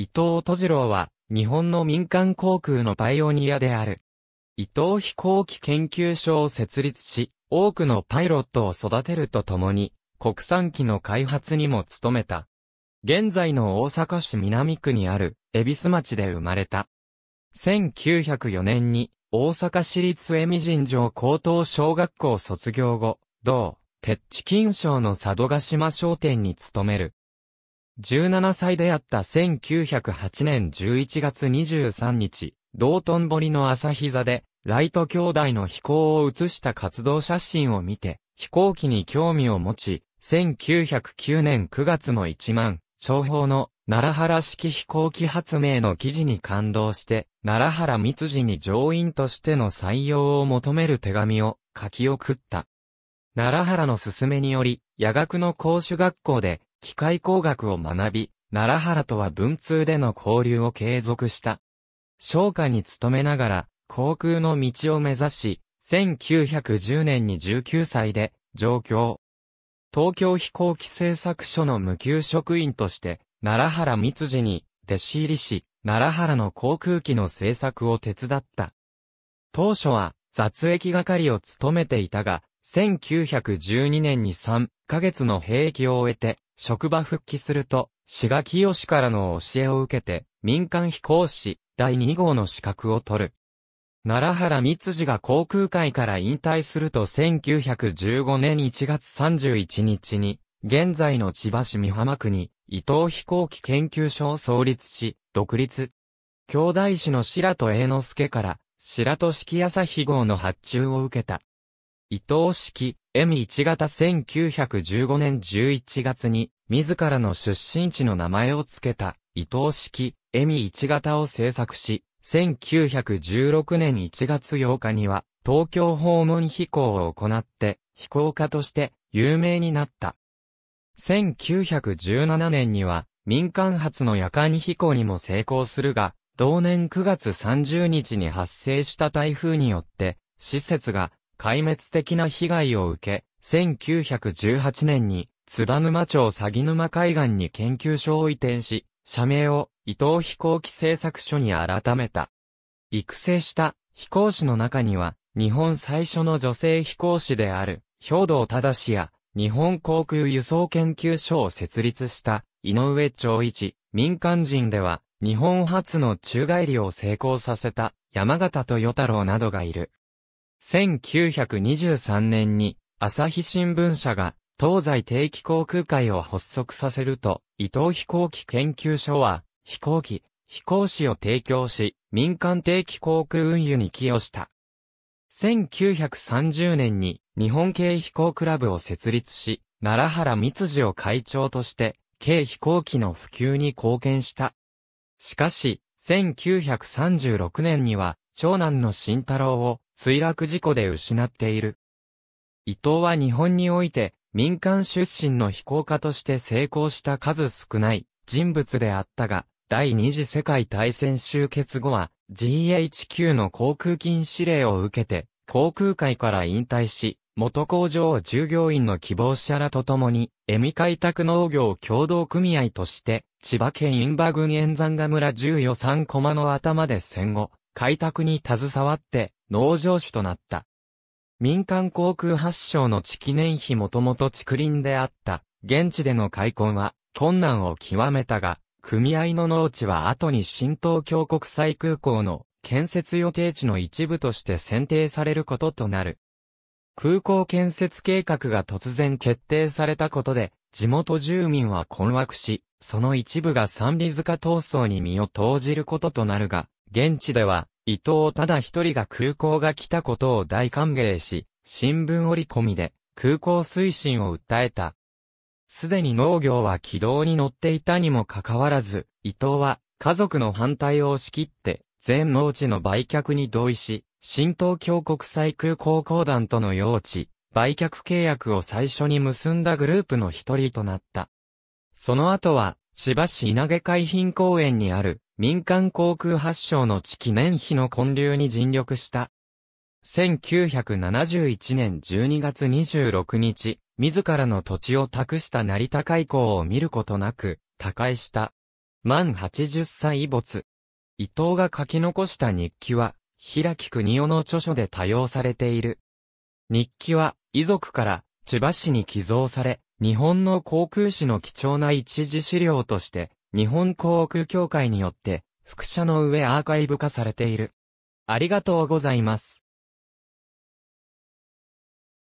伊藤敏郎は、日本の民間航空のパイオニアである。伊藤飛行機研究所を設立し、多くのパイロットを育てるとともに、国産機の開発にも努めた。現在の大阪市南区にある、恵比寿町で生まれた。1904年に、大阪市立恵美神城高等小学校卒業後、同、鉄地金賞の佐渡島商店に勤める。17歳であった1908年11月23日、道頓堀の朝膝で、ライト兄弟の飛行を写した活動写真を見て、飛行機に興味を持ち、1909年9月の1万、長報の奈良原式飛行機発明の記事に感動して、奈良原密治に乗員としての採用を求める手紙を書き送った。奈良原の勧めにより、夜学の講習学校で機械工学を学び、奈良原とは文通での交流を継続した。商家に勤めながら、航空の道を目指し、1910年に19歳で、上京。東京飛行機製作所の無給職員として、奈良原密次に弟子入りし、奈良原の航空機の製作を手伝った。当初は雑液係を務めていたが、1912年に3ヶ月の兵役を終えて、職場復帰すると、志賀清からの教えを受けて、民間飛行士、第2号の資格を取る。奈良原光次が航空界から引退すると1915年1月31日に、現在の千葉市美浜区に、伊藤飛行機研究所を創立し、独立。兄弟子の白戸栄之助から、白戸式朝日号の発注を受けた。伊藤式、M1 型1915年11月に、自らの出身地の名前を付けた、伊藤式、M1 型を制作し、1916年1月8日には、東京訪問飛行を行って、飛行家として有名になった。1917年には、民間発の夜間飛行にも成功するが、同年9月30日に発生した台風によって、施設が壊滅的な被害を受け、1918年に、津波沼町詐欺沼海岸に研究所を移転し、社名を伊藤飛行機製作所に改めた。育成した飛行士の中には、日本最初の女性飛行士である、兵道忠や、日本航空輸送研究所を設立した、井上長一、民間人では、日本初の宙返りを成功させた、山形と与太郎などがいる。1923年に、朝日新聞社が、東西定期航空会を発足させると、伊藤飛行機研究所は、飛行機、飛行士を提供し、民間定期航空運輸に寄与した。1930年に日本系飛行クラブを設立し、奈良原光次を会長として、軽飛行機の普及に貢献した。しかし、1936年には、長男の慎太郎を墜落事故で失っている。伊藤は日本において民間出身の飛行家として成功した数少ない人物であったが、第二次世界大戦終結後は GHQ の航空禁止令を受けて航空界から引退し、元工場従業員の希望者らと共に、エミ開拓農業協同組合として、千葉県印馬郡沿山賀村14 3コマの頭で戦後、開拓に携わって、農場主となった。民間航空発祥の地記念碑もともと竹林であった、現地での開墾は困難を極めたが、組合の農地は後に新東京国際空港の建設予定地の一部として選定されることとなる。空港建設計画が突然決定されたことで、地元住民は困惑し、その一部が三里塚闘争に身を投じることとなるが、現地では伊藤ただ一人が空港が来たことを大歓迎し、新聞折り込みで空港推進を訴えた。すでに農業は軌道に乗っていたにもかかわらず、伊藤は家族の反対を押し切って、全農地の売却に同意し、新東京国際空港公団との用地、売却契約を最初に結んだグループの一人となった。その後は、千葉市稲毛海浜公園にある民間航空発祥の地記念碑の建立に尽力した。1971年12月26日、自らの土地を託した成田海溝を見ることなく、他界した。満80歳没。伊藤が書き残した日記は、平木国夫の著書で多用されている。日記は、遺族から、千葉市に寄贈され、日本の航空史の貴重な一時資料として、日本航空協会によって、副社の上アーカイブ化されている。ありがとうございます。